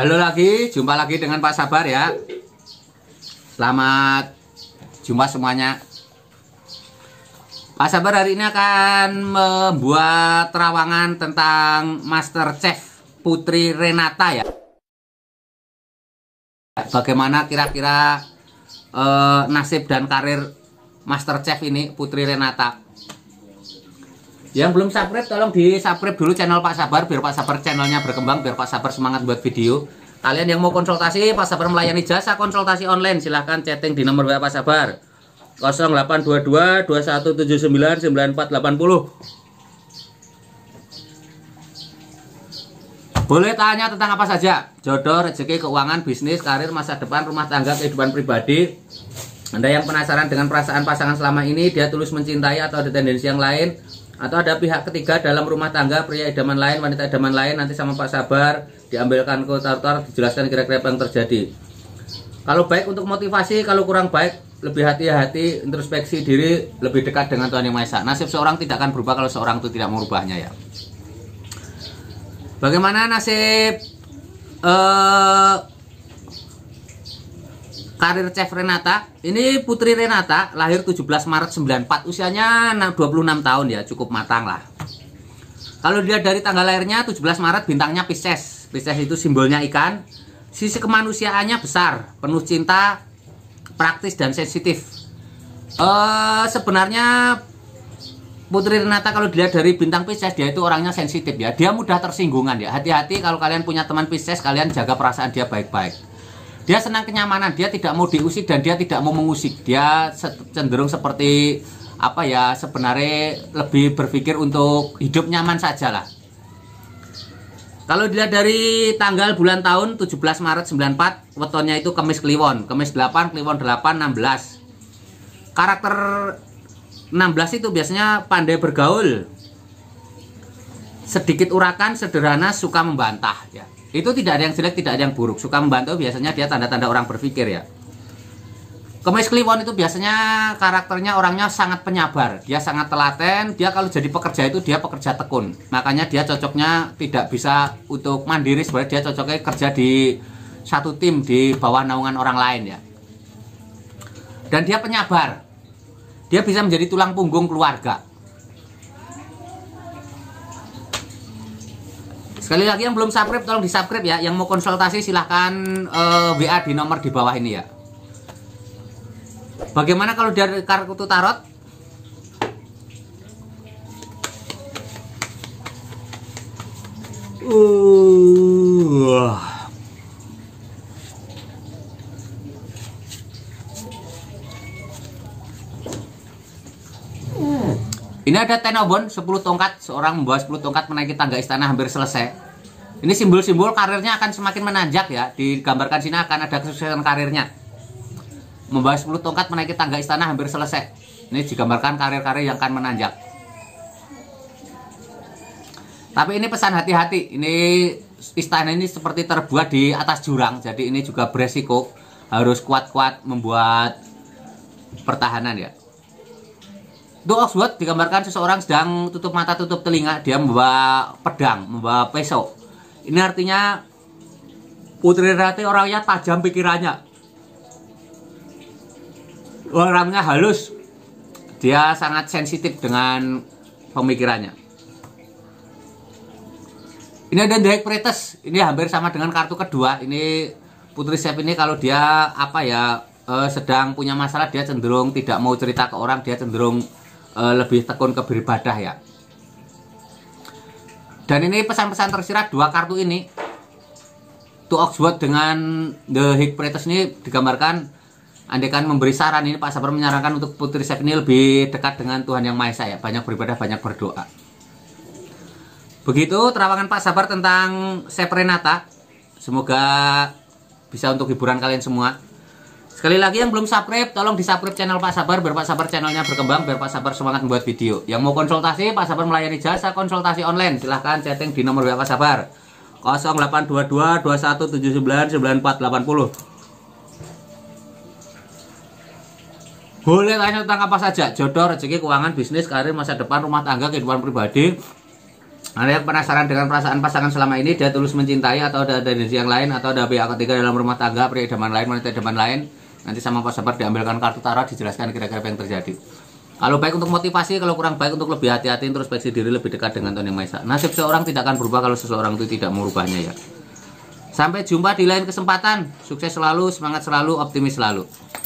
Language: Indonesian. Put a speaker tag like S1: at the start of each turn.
S1: Halo lagi, jumpa lagi dengan Pak Sabar ya. Selamat jumpa semuanya. Pak Sabar hari ini akan membuat terawangan tentang Master Chef Putri Renata ya. Bagaimana kira-kira eh, nasib dan karir Master Chef ini Putri Renata? Yang belum subscribe tolong di subscribe dulu channel Pak Sabar biar Pak Sabar channelnya berkembang biar Pak Sabar semangat buat video. Kalian yang mau konsultasi Pak Sabar melayani jasa konsultasi online silahkan chatting di nomor WA Pak Sabar 0822 2179 9480. Boleh tanya tentang apa saja? Jodoh, rezeki, keuangan, bisnis, karir, masa depan, rumah tangga, kehidupan pribadi. Anda yang penasaran dengan perasaan pasangan selama ini, dia tulus mencintai atau ada tendensi yang lain, atau ada pihak ketiga dalam rumah tangga pria idaman lain wanita idaman lain nanti sama Pak Sabar diambilkan ke tartar dijelaskan kira-kira apa yang terjadi kalau baik untuk motivasi kalau kurang baik lebih hati-hati introspeksi diri lebih dekat dengan Tuhan Yang Maha Esa nasib seorang tidak akan berubah kalau seorang itu tidak merubahnya ya bagaimana nasib uh, karir Chef Renata. Ini putri Renata, lahir 17 Maret 94, usianya 26 tahun ya, cukup matang lah. Kalau dilihat dari tanggal lahirnya 17 Maret bintangnya Pisces. Pisces itu simbolnya ikan. Sisi kemanusiaannya besar, penuh cinta, praktis dan sensitif. Eh, sebenarnya Putri Renata kalau dilihat dari bintang Pisces dia itu orangnya sensitif ya. Dia mudah tersinggungan ya. Hati-hati kalau kalian punya teman Pisces kalian jaga perasaan dia baik-baik dia senang kenyamanan dia tidak mau diusik dan dia tidak mau mengusik dia cenderung seperti apa ya sebenarnya lebih berpikir untuk hidup nyaman saja lah kalau dilihat dari tanggal bulan tahun 17 Maret 94 wetonnya itu kemis kliwon kemis 8 kliwon 8 16 karakter 16 itu biasanya pandai bergaul sedikit urakan sederhana suka membantah ya itu tidak ada yang jelek tidak ada yang buruk suka membantu biasanya dia tanda-tanda orang berpikir ya Kemis Kliwon itu biasanya karakternya orangnya sangat penyabar, dia sangat telaten, dia kalau jadi pekerja itu dia pekerja tekun. Makanya dia cocoknya tidak bisa untuk mandiri, sebenarnya dia cocoknya kerja di satu tim di bawah naungan orang lain ya. Dan dia penyabar, dia bisa menjadi tulang punggung keluarga. Sekali lagi yang belum subscribe tolong di-subscribe ya. Yang mau konsultasi silahkan uh, eh, WA di nomor di bawah ini ya. Bagaimana kalau dari kartu tarot? Uh. Ini ada Tenobon 10 tongkat, seorang membawa 10 tongkat menaiki tangga istana hampir selesai. Ini simbol-simbol karirnya akan semakin menanjak ya. Digambarkan sini akan ada kesuksesan karirnya. Membawa 10 tongkat menaiki tangga istana hampir selesai. Ini digambarkan karir-karir yang akan menanjak. Tapi ini pesan hati-hati. Ini istana ini seperti terbuat di atas jurang, jadi ini juga beresiko harus kuat-kuat membuat pertahanan ya. Untuk Oxford digambarkan seseorang sedang tutup mata tutup telinga dia membawa pedang membawa peso ini artinya Putri Rati orangnya tajam pikirannya orangnya halus dia sangat sensitif dengan pemikirannya ini ada Derek Pretes ini hampir sama dengan kartu kedua ini Putri Sep ini kalau dia apa ya eh, sedang punya masalah dia cenderung tidak mau cerita ke orang dia cenderung uh, lebih tekun ke beribadah ya. Dan ini pesan-pesan tersirat dua kartu ini. To Oxford dengan The Hick Pretus ini digambarkan andekan memberi saran ini Pak Sabar menyarankan untuk putri Sep ini lebih dekat dengan Tuhan Yang Maha Esa ya, banyak beribadah, banyak berdoa. Begitu terawangan Pak Sabar tentang Sep Renata. Semoga bisa untuk hiburan kalian semua. Sekali lagi yang belum subscribe, tolong di subscribe channel Pak Sabar biar Pak Sabar channelnya berkembang, biar Pak Sabar semangat membuat video. Yang mau konsultasi, Pak Sabar melayani jasa konsultasi online. Silahkan chatting di nomor WA Pak Sabar 0822 2179 9480. Boleh tanya tentang apa saja, jodoh, rezeki, keuangan, bisnis, karir, masa depan, rumah tangga, kehidupan pribadi. ada yang penasaran dengan perasaan pasangan selama ini, dia tulus mencintai atau ada energi yang lain, atau ada pihak ketiga dalam rumah tangga, pria idaman lain, wanita idaman lain, Nanti sama Pak Sabar diambilkan kartu tarot dijelaskan kira-kira apa yang terjadi. Kalau baik untuk motivasi, kalau kurang baik untuk lebih hati-hati, introspeksi diri lebih dekat dengan Tuhan Yang Maha Esa. Nasib seorang tidak akan berubah kalau seseorang itu tidak merubahnya ya. Sampai jumpa di lain kesempatan. Sukses selalu, semangat selalu, optimis selalu.